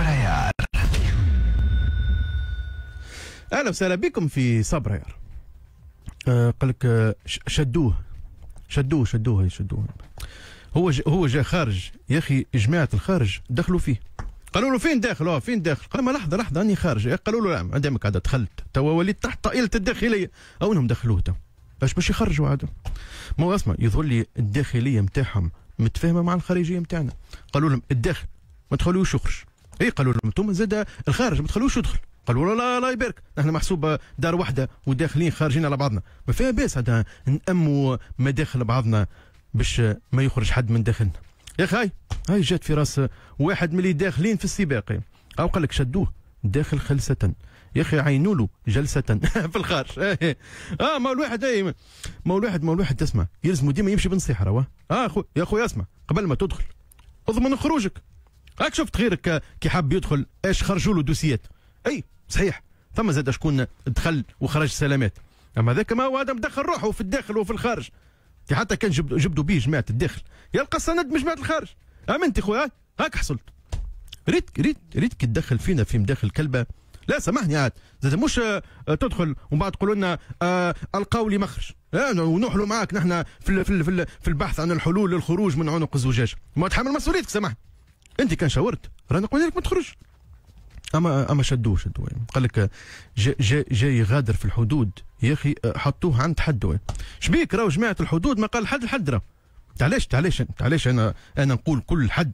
صبريار اهلا وسهلا بكم في صبريار آه قال لك آه، شدوه شدوه شدوه شدوه هو جا هو جا خارج يا اخي جماعه الخارج دخلوا فيه قالوا له فين داخل اه فين داخل قال ما لحظه لحظه اني خارج قالوا له نعم عندما عاد دخلت توا وليت تحت طائله الداخليه اونهم دخلوه تو باش باش يخرجوا عاد ما هو اسمع يظهر لي الداخليه نتاعهم متفاهمه مع الخارجيه نتاعنا قالوا لهم الداخل ما تخلوش يخرج اي قالوا لهم انتم زاد الخارج ما تخلوش يدخل قالوا له لا لا يبارك احنا محسوب دار واحده وداخلين خارجين على بعضنا ما فيها باس هذا نأموا مداخل بعضنا باش ما يخرج حد من داخلنا يا اخي هاي جات في راس واحد من اللي داخلين في السباق او قال لك شدوه داخل خلسه يا اخي عينوا له جلسه في الخارج اه, آه، ما الواحد اي ما الواحد ما الواحد تسمع يلزمه ديما يمشي بنصيحه راه اه خو يا خويا اسمع قبل ما تدخل اضمن خروجك راك شفت غيرك كي حب يدخل ايش خرجوا له دوسيات اي صحيح ثم زاد شكون دخل وخرج سلامات اما ذاك ما هو هذا مدخل روحه في الداخل وفي الخارج كي حتى كان جبدوا جبد به جماعه الداخل يلقى السند من جماعه الخارج امنت خويا هاك حصلت ريت ريت ريت كي تدخل فينا في مداخل كلبه لا سامحني عاد زاد مش آه، تدخل ومن بعد تقول لنا آه، القوا لي مخرج ونحلوا معاك نحن في في البحث عن الحلول للخروج من عنق الزجاج ما تحمل مسؤوليتك سامحني انت كان شاورت رانا قلنا لك ما تخرج اما اما شدوه شدوه يعني. قال لك جاي جا جا يغادر في الحدود يا اخي حطوه عند حد شبيك راهو جماعه الحدود ما قال حد الحد راه علاش علاش علاش انا انا نقول كل حد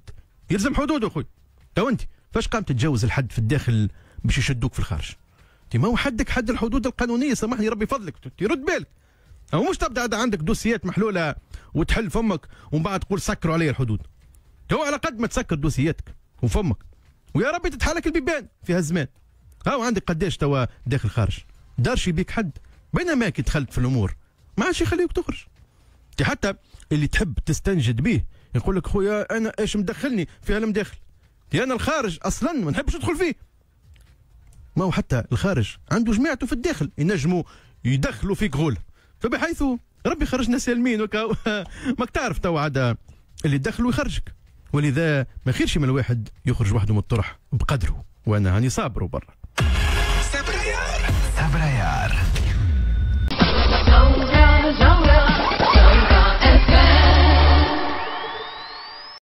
يلزم حدود اخوي تو انت فاش قام تتجاوز الحد في الداخل باش يشدوك في الخارج انت ما هو حدك حد الحدود القانونيه سامحني ربي فضلك يرد بالك او مش تبدا عندك دوسيات محلوله وتحل فمك ومن بعد تقول سكروا علي الحدود هو على قد ما تسكر دوسياتك وفمك ويا ربي تتحلك البيبان في هالزمان ها عندك قداش توا داخل خارج دار شي بيك حد بينما كي دخلت في الامور ما عادش يخليك تخرج حتى اللي تحب تستنجد به يقول لك خويا انا ايش مدخلني في هالمداخل انا الخارج اصلا ما نحبش ندخل فيه ما هو حتى الخارج عنده جماعته في الداخل ينجموا يدخلوا فيك غول فبحيث ربي خرجنا سالمين وكا ماك تعرف تو عاد اللي يدخل ويخرجك ولذا ما خيرش من الواحد يخرج وحده من الطرح بقدره وانا هاني يعني صابر برا صبر سبرايار